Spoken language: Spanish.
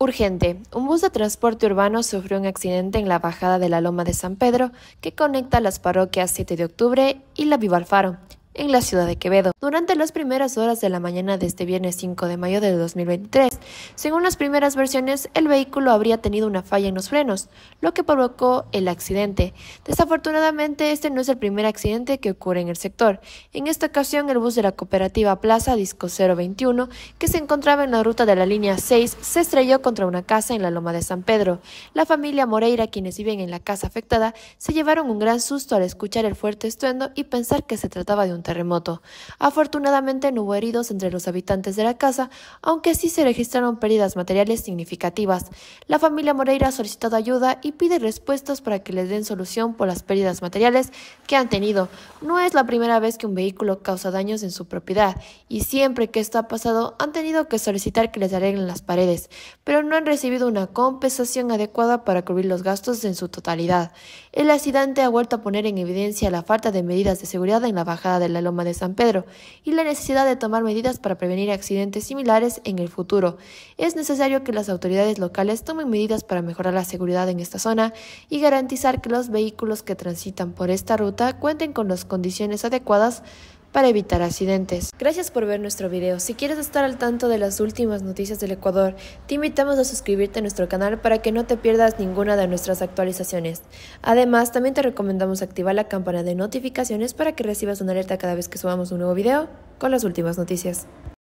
Urgente. Un bus de transporte urbano sufrió un accidente en la bajada de la Loma de San Pedro que conecta las parroquias 7 de octubre y la Viva en la ciudad de Quevedo. Durante las primeras horas de la mañana de este viernes 5 de mayo de 2023, según las primeras versiones, el vehículo habría tenido una falla en los frenos, lo que provocó el accidente. Desafortunadamente, este no es el primer accidente que ocurre en el sector. En esta ocasión, el bus de la cooperativa Plaza Disco 021, que se encontraba en la ruta de la línea 6, se estrelló contra una casa en la Loma de San Pedro. La familia Moreira, quienes viven en la casa afectada, se llevaron un gran susto al escuchar el fuerte estruendo y pensar que se trataba de un terremoto. Afortunadamente no hubo heridos entre los habitantes de la casa, aunque sí se registraron pérdidas materiales significativas. La familia Moreira ha solicitado ayuda y pide respuestas para que les den solución por las pérdidas materiales que han tenido. No es la primera vez que un vehículo causa daños en su propiedad y siempre que esto ha pasado han tenido que solicitar que les arreglen las paredes, pero no han recibido una compensación adecuada para cubrir los gastos en su totalidad. El accidente ha vuelto a poner en evidencia la falta de medidas de seguridad en la bajada de la Loma de San Pedro y la necesidad de tomar medidas para prevenir accidentes similares en el futuro. Es necesario que las autoridades locales tomen medidas para mejorar la seguridad en esta zona y garantizar que los vehículos que transitan por esta ruta cuenten con las condiciones adecuadas para evitar accidentes. Gracias por ver nuestro video. Si quieres estar al tanto de las últimas noticias del Ecuador, te invitamos a suscribirte a nuestro canal para que no te pierdas ninguna de nuestras actualizaciones. Además, también te recomendamos activar la campana de notificaciones para que recibas una alerta cada vez que subamos un nuevo video con las últimas noticias.